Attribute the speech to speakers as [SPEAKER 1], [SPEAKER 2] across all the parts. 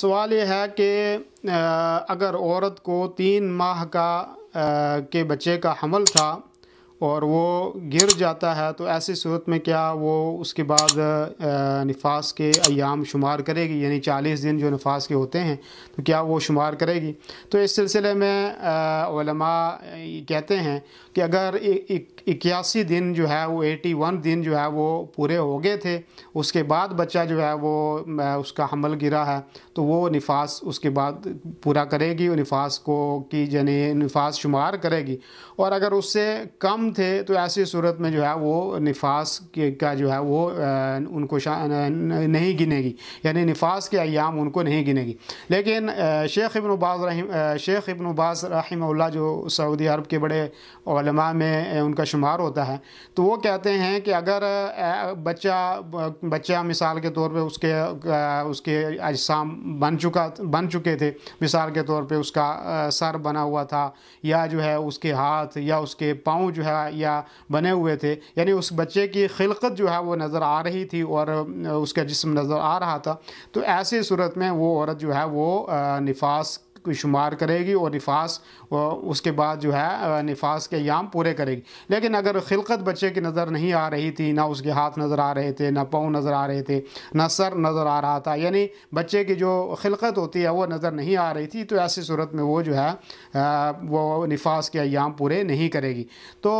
[SPEAKER 1] सवाल ये है कि अगर औरत को तीन माह का के बच्चे का हमल था और वो गिर जाता है तो ऐसी सूरत में क्या वो उसके बाद नफास के अयाम शुमार करेगी यानी चालीस दिन जो नफास के होते हैं तो क्या वो शुमार करेगी तो इस सिलसिले में कहते हैं कि अगर इक्यासी दिन जो है वो एटी वन दिन जो है वो पूरे हो गए थे उसके बाद बच्चा जो है वो उसका हमल गिरा है तो वो नफास उसके बाद पूरा करेगी और नफास को की यानी नफास शुमार करेगी और अगर उससे कम थे तो ऐसी सूरत में जो है वो निफास का जो है वो उनको नहीं गिनेगी यानी निफास के अयाम उनको नहीं गिनेगी लेकिन शेख इबन बाज़ रहीम शेख इबन बाज़ रहीमल्ला जो सऊदी अरब के बड़े ओलमा में उनका शुमार होता है तो वो कहते हैं कि अगर बच्चा बच्चा मिसाल के तौर पर उसके उसके अजसाम बन चुका बन चुके थे मिसाल के तौर पर उसका सर बना हुआ था या जो है उसके हाथ या उसके पाँव जो है या बने हुए थे यानी उस बच्चे की खिलकत जो है वो नज़र आ रही थी और उसका जिसम नज़र आ रहा था तो ऐसी सूरत में वो औरत जो है वो निफास शुमार करेगी और निफास उसके बाद जो है निफास के याम पूरे करेगी लेकिन अगर खिलकत बच्चे की नज़र नहीं आ रही थी ना उसके हाथ नज़र आ रहे थे ना पाँव नज़र आ रहे थे ना सर नज़र आ रहा था यानी बच्चे की जो खिलकत होती है वो नज़र नहीं आ रही थी तो ऐसी सूरत में वो जो है वो निफास के अयाम पूरे नहीं करेगी तो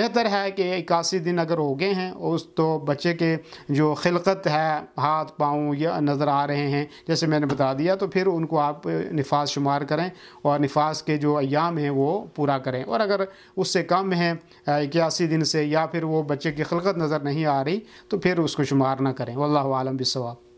[SPEAKER 1] बेहतर है कि इक्यासी दिन अगर हो गए हैं उस तो बच्चे के जो खिलकत है हाथ पाँव या नज़र आ रहे हैं जैसे मैंने बता दिया तो फिर उनको आप निफास शुमार करें और निफास के जो अयाम हैं वो पूरा करें और अगर उससे कम है इक्यासी दिन से या फिर वो बच्चे की खलकत नज़र नहीं आ रही तो फिर उसको शुमार ना करें वल्लम बिसवाब